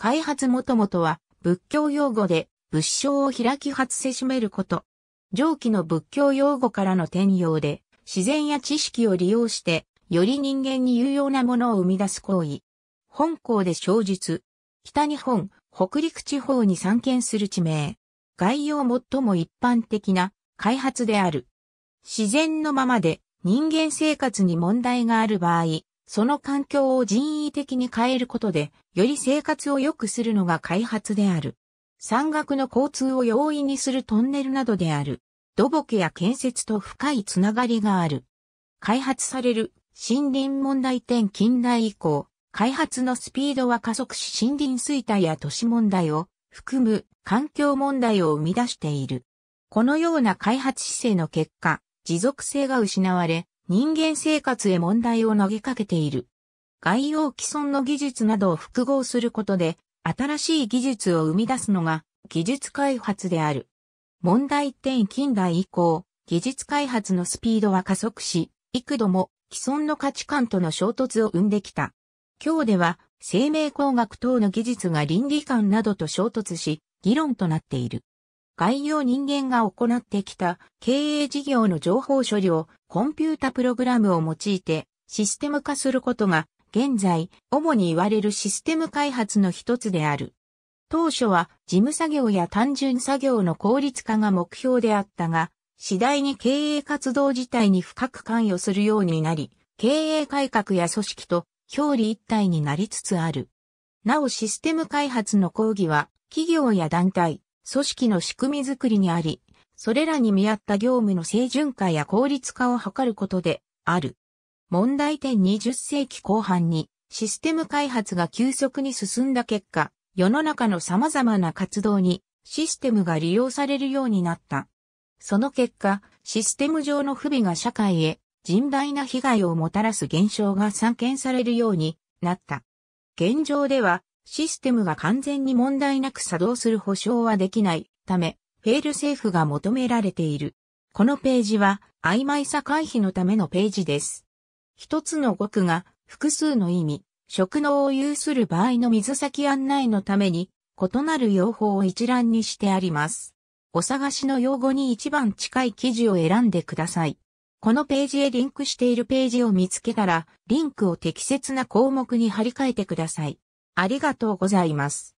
開発もともとは仏教用語で仏性を開き発せしめること。上記の仏教用語からの転用で、自然や知識を利用して、より人間に有用なものを生み出す行為。本校で小述。北日本、北陸地方に散見する地名。概要最も一般的な開発である。自然のままで人間生活に問題がある場合、その環境を人為的に変えることで、より生活を良くするのが開発である。山岳の交通を容易にするトンネルなどである。土木や建設と深いつながりがある。開発される森林問題点近代以降、開発のスピードは加速し森林衰退や都市問題を含む環境問題を生み出している。このような開発姿勢の結果、持続性が失われ、人間生活へ問題を投げかけている。概要既存の技術などを複合することで、新しい技術を生み出すのが技術開発である。問題点近代以降、技術開発のスピードは加速し、幾度も既存の価値観との衝突を生んできた。今日では生命工学等の技術が倫理観などと衝突し、議論となっている。概要人間が行ってきた経営事業の情報処理をコンピュータプログラムを用いてシステム化することが現在主に言われるシステム開発の一つである。当初は事務作業や単純作業の効率化が目標であったが、次第に経営活動自体に深く関与するようになり、経営改革や組織と表裏一体になりつつある。なおシステム開発の講義は企業や団体、組織の仕組みづくりにあり、それらに見合った業務の正準化や効率化を図ることである。問題点20世紀後半にシステム開発が急速に進んだ結果、世の中の様々な活動にシステムが利用されるようになった。その結果、システム上の不備が社会へ甚大な被害をもたらす現象が散見されるようになった。現状ではシステムが完全に問題なく作動する保証はできないため、フェールセーフが求められている。このページは曖昧さ回避のためのページです。一つの語句が複数の意味、職能を有する場合の水先案内のために異なる用法を一覧にしてあります。お探しの用語に一番近い記事を選んでください。このページへリンクしているページを見つけたら、リンクを適切な項目に貼り替えてください。ありがとうございます。